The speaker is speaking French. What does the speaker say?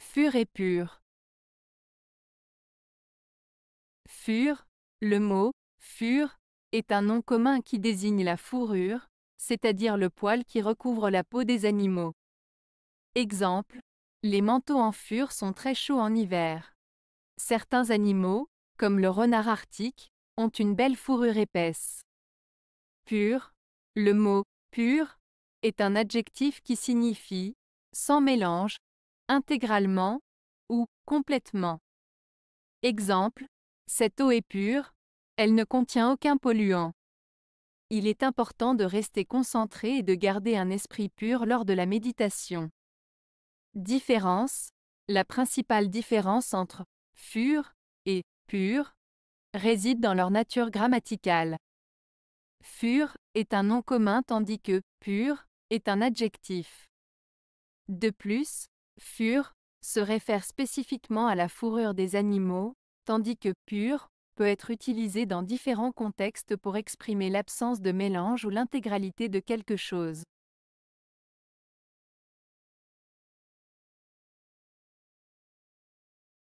Fur et pur. Fur, le mot fur est un nom commun qui désigne la fourrure, c'est-à-dire le poil qui recouvre la peau des animaux. Exemple, les manteaux en fur sont très chauds en hiver. Certains animaux, comme le renard arctique, ont une belle fourrure épaisse. Pur, le mot pur est un adjectif qui signifie sans mélange, intégralement ou complètement. Exemple, cette eau est pure, elle ne contient aucun polluant. Il est important de rester concentré et de garder un esprit pur lors de la méditation. Différence La principale différence entre fur et pur réside dans leur nature grammaticale. Fur est un nom commun tandis que pur est un adjectif. De plus, Fur se réfère spécifiquement à la fourrure des animaux, tandis que pur peut être utilisé dans différents contextes pour exprimer l'absence de mélange ou l'intégralité de quelque chose.